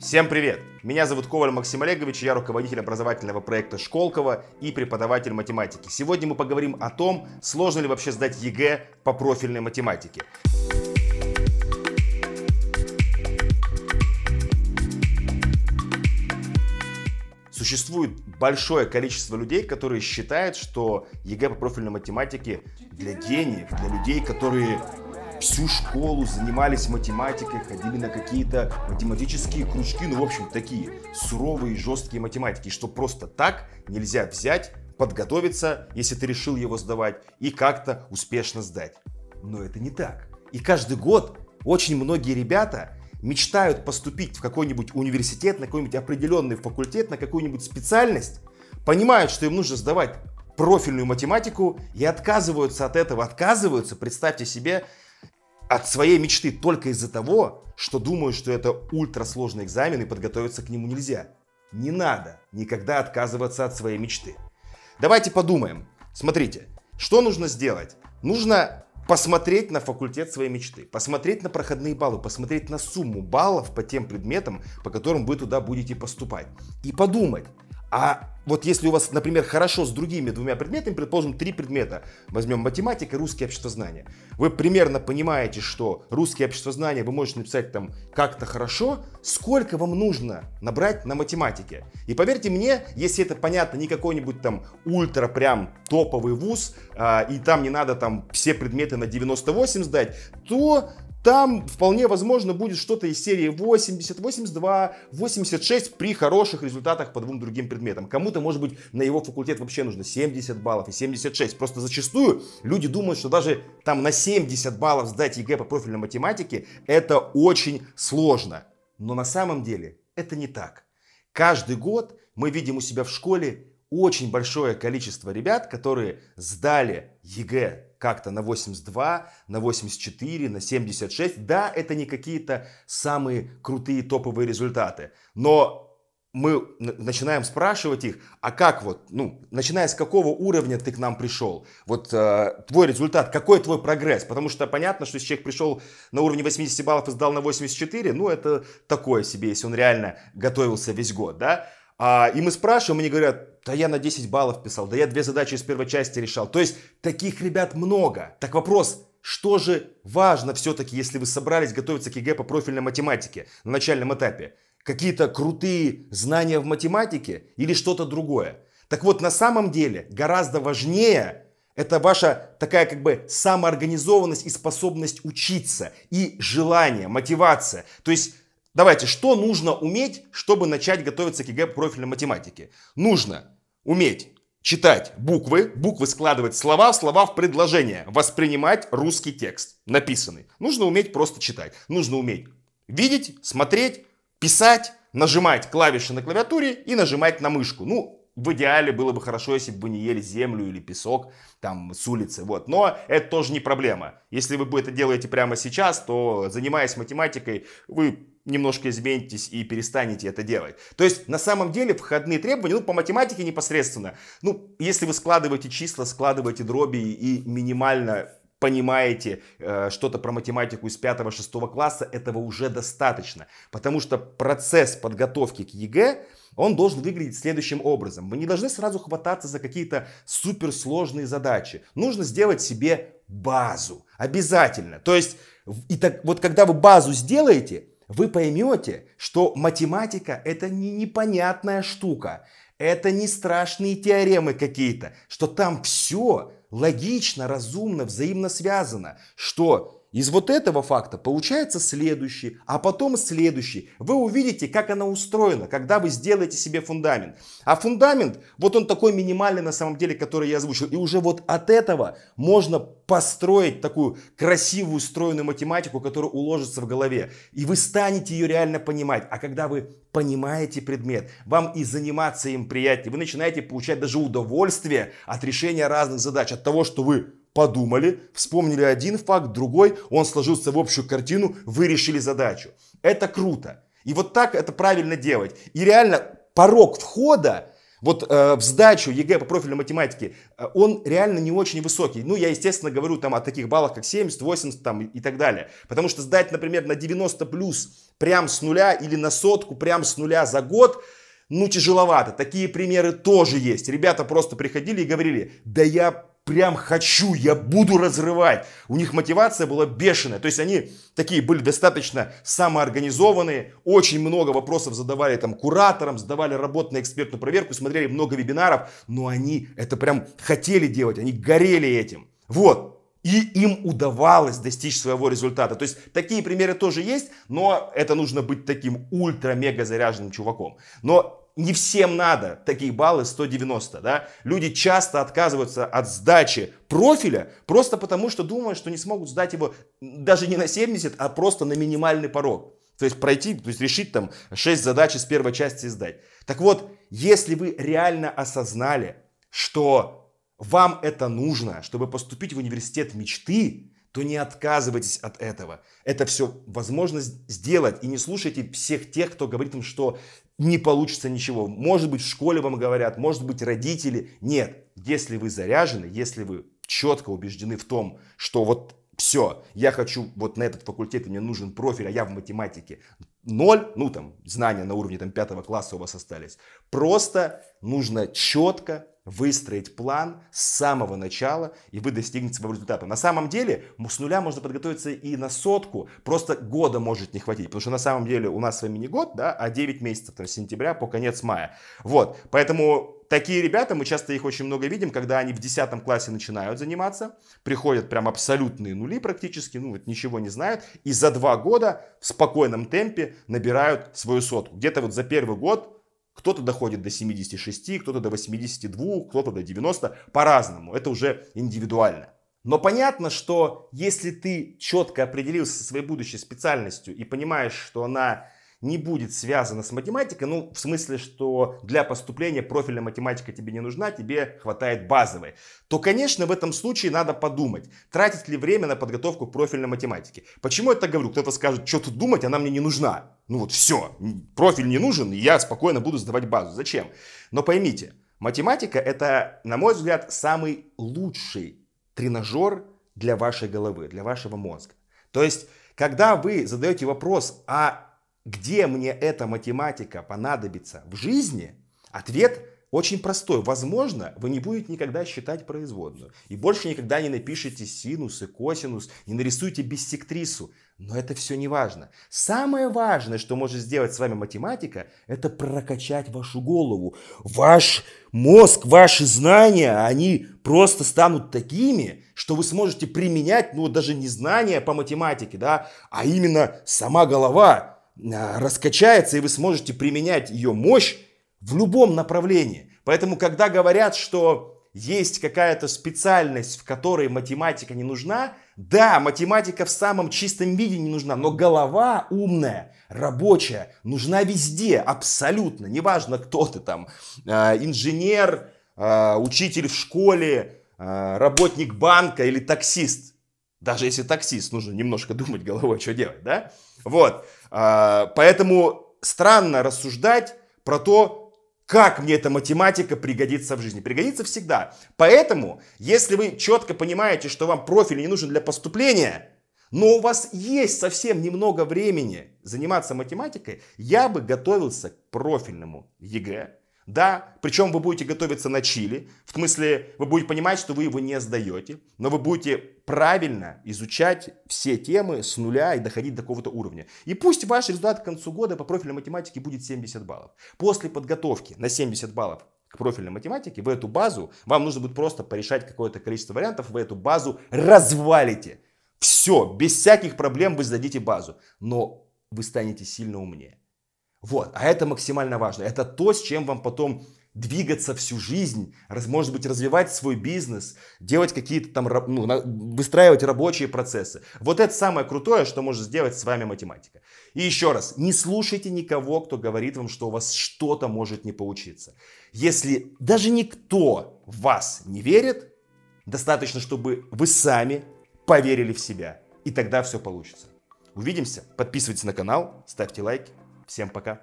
Всем привет! Меня зовут Коваль Максим Олегович, я руководитель образовательного проекта Школкова и преподаватель математики. Сегодня мы поговорим о том, сложно ли вообще сдать ЕГЭ по профильной математике. Существует большое количество людей, которые считают, что ЕГЭ по профильной математике для гениев, для людей, которые всю школу занимались математикой, ходили на какие-то математические кружки, ну, в общем, такие суровые, жесткие математики, что просто так нельзя взять, подготовиться, если ты решил его сдавать, и как-то успешно сдать. Но это не так. И каждый год очень многие ребята мечтают поступить в какой-нибудь университет, на какой-нибудь определенный факультет, на какую-нибудь специальность, понимают, что им нужно сдавать профильную математику и отказываются от этого, отказываются, представьте себе, от своей мечты только из-за того, что думаю, что это ультрасложный экзамен и подготовиться к нему нельзя. Не надо никогда отказываться от своей мечты. Давайте подумаем. Смотрите, что нужно сделать? Нужно посмотреть на факультет своей мечты, посмотреть на проходные баллы, посмотреть на сумму баллов по тем предметам, по которым вы туда будете поступать. И подумать, а вот если у вас, например, хорошо с другими двумя предметами, предположим, три предмета, возьмем математика и русские обществознания, вы примерно понимаете, что русские обществознание вы можете написать там как-то хорошо, сколько вам нужно набрать на математике. И поверьте мне, если это понятно, не какой-нибудь там ультра прям топовый вуз, а, и там не надо там все предметы на 98 сдать, то там вполне возможно будет что-то из серии 80, 82, 86 при хороших результатах по двум другим предметам. Кому-то, может быть, на его факультет вообще нужно 70 баллов и 76. Просто зачастую люди думают, что даже там на 70 баллов сдать ЕГЭ по профильной математике это очень сложно. Но на самом деле это не так. Каждый год мы видим у себя в школе очень большое количество ребят, которые сдали ЕГЭ как-то на 82, на 84, на 76. Да, это не какие-то самые крутые топовые результаты, но мы начинаем спрашивать их, а как вот, ну, начиная с какого уровня ты к нам пришел? Вот э, твой результат, какой твой прогресс? Потому что понятно, что если человек пришел на уровне 80 баллов и сдал на 84, ну, это такое себе, если он реально готовился весь год, да? А, и мы спрашиваем, они говорят, да я на 10 баллов писал, да я две задачи из первой части решал. То есть таких ребят много. Так вопрос, что же важно все-таки, если вы собрались готовиться к ЕГЭ по профильной математике на начальном этапе? Какие-то крутые знания в математике или что-то другое? Так вот, на самом деле гораздо важнее это ваша такая как бы самоорганизованность и способность учиться, и желание, мотивация. То есть Давайте, что нужно уметь, чтобы начать готовиться к ЕГЭ по профильной математике? Нужно уметь читать буквы, буквы складывать слова, слова в предложение, воспринимать русский текст написанный. Нужно уметь просто читать. Нужно уметь видеть, смотреть, писать, нажимать клавиши на клавиатуре и нажимать на мышку. Ну, в идеале было бы хорошо, если бы вы не ели землю или песок там с улицы, вот. Но это тоже не проблема. Если вы это делаете прямо сейчас, то занимаясь математикой, вы немножко изменитесь и перестанете это делать. То есть, на самом деле, входные требования, ну, по математике непосредственно, ну, если вы складываете числа, складываете дроби и минимально понимаете э, что-то про математику из 5-6 класса, этого уже достаточно. Потому что процесс подготовки к ЕГЭ, он должен выглядеть следующим образом. Вы не должны сразу хвататься за какие-то суперсложные задачи. Нужно сделать себе базу. Обязательно. То есть, и так, вот когда вы базу сделаете, вы поймете, что математика это не непонятная штука, это не страшные теоремы какие-то, что там все логично, разумно, взаимно связано, что из вот этого факта получается следующий, а потом следующий. Вы увидите, как она устроена, когда вы сделаете себе фундамент. А фундамент, вот он такой минимальный на самом деле, который я озвучил. И уже вот от этого можно построить такую красивую стройную математику, которая уложится в голове. И вы станете ее реально понимать. А когда вы понимаете предмет, вам и заниматься им приятнее. Вы начинаете получать даже удовольствие от решения разных задач, от того, что вы подумали, вспомнили один факт, другой, он сложился в общую картину, вы решили задачу. Это круто. И вот так это правильно делать. И реально порог входа вот э, в сдачу ЕГЭ по профильной математике, э, он реально не очень высокий. Ну, я, естественно, говорю там о таких баллах, как 70, 80 там, и так далее. Потому что сдать, например, на 90 плюс прям с нуля или на сотку прям с нуля за год, ну, тяжеловато. Такие примеры тоже есть. Ребята просто приходили и говорили, да я прям хочу, я буду разрывать. У них мотивация была бешеная. То есть они такие были достаточно самоорганизованные, очень много вопросов задавали там кураторам, задавали работу на экспертную проверку, смотрели много вебинаров, но они это прям хотели делать, они горели этим. Вот, и им удавалось достичь своего результата. То есть такие примеры тоже есть, но это нужно быть таким ультра-мега заряженным чуваком. Но не всем надо такие баллы 190, да. Люди часто отказываются от сдачи профиля просто потому, что думают, что не смогут сдать его даже не на 70, а просто на минимальный порог. То есть пройти, то есть решить там 6 задач из первой части и сдать. Так вот, если вы реально осознали, что вам это нужно, чтобы поступить в университет мечты, то не отказывайтесь от этого. Это все возможность сделать. И не слушайте всех тех, кто говорит им, что не получится ничего. Может быть, в школе вам говорят, может быть, родители. Нет, если вы заряжены, если вы четко убеждены в том, что вот все, я хочу вот на этот факультет, и мне нужен профиль, а я в математике. Ноль, ну там, знания на уровне там пятого класса у вас остались. Просто нужно четко выстроить план с самого начала, и вы достигнете своего результата. На самом деле, с нуля можно подготовиться и на сотку, просто года может не хватить, потому что на самом деле у нас с вами не год, да, а 9 месяцев, там, с сентября по конец мая. Вот, поэтому такие ребята, мы часто их очень много видим, когда они в 10 классе начинают заниматься, приходят прям абсолютные нули практически, ну вот ничего не знают, и за два года в спокойном темпе набирают свою сотку. Где-то вот за первый год кто-то доходит до 76, кто-то до 82, кто-то до 90, по-разному, это уже индивидуально. Но понятно, что если ты четко определился со своей будущей специальностью и понимаешь, что она не будет связана с математикой, ну, в смысле, что для поступления профильная математика тебе не нужна, тебе хватает базовой, то, конечно, в этом случае надо подумать, тратить ли время на подготовку профильной математики. Почему я так говорю? Кто-то скажет, что тут думать, она мне не нужна. Ну вот все, профиль не нужен, я спокойно буду сдавать базу. Зачем? Но поймите, математика это, на мой взгляд, самый лучший тренажер для вашей головы, для вашего мозга. То есть, когда вы задаете вопрос, а где мне эта математика понадобится в жизни, ответ очень простой. Возможно, вы не будете никогда считать производную. И больше никогда не напишите синус и косинус, не нарисуете биссектрису. Но это все не важно. Самое важное, что может сделать с вами математика, это прокачать вашу голову. Ваш мозг, ваши знания, они просто станут такими, что вы сможете применять, ну, даже не знания по математике, да, а именно сама голова Э, раскачается, и вы сможете применять ее мощь в любом направлении. Поэтому, когда говорят, что есть какая-то специальность, в которой математика не нужна, да, математика в самом чистом виде не нужна, но голова умная, рабочая, нужна везде, абсолютно. Неважно, кто ты там, э, инженер, э, учитель в школе, работник банка или таксист. Даже если таксист, нужно немножко думать головой, что делать, да? Вот. А, поэтому странно рассуждать про то, как мне эта математика пригодится в жизни. Пригодится всегда. Поэтому, если вы четко понимаете, что вам профиль не нужен для поступления, но у вас есть совсем немного времени заниматься математикой, я бы готовился к профильному ЕГЭ да, причем вы будете готовиться на чили, в смысле вы будете понимать, что вы его не сдаете, но вы будете правильно изучать все темы с нуля и доходить до какого-то уровня. И пусть ваш результат к концу года по профильной математике будет 70 баллов. После подготовки на 70 баллов к профильной математике, в эту базу, вам нужно будет просто порешать какое-то количество вариантов, вы эту базу развалите. Все, без всяких проблем вы сдадите базу, но вы станете сильно умнее. Вот, а это максимально важно. Это то, с чем вам потом двигаться всю жизнь, может быть, развивать свой бизнес, делать какие-то там, ну, выстраивать рабочие процессы. Вот это самое крутое, что может сделать с вами математика. И еще раз, не слушайте никого, кто говорит вам, что у вас что-то может не получиться. Если даже никто в вас не верит, достаточно, чтобы вы сами поверили в себя. И тогда все получится. Увидимся, подписывайтесь на канал, ставьте лайки. Всем пока!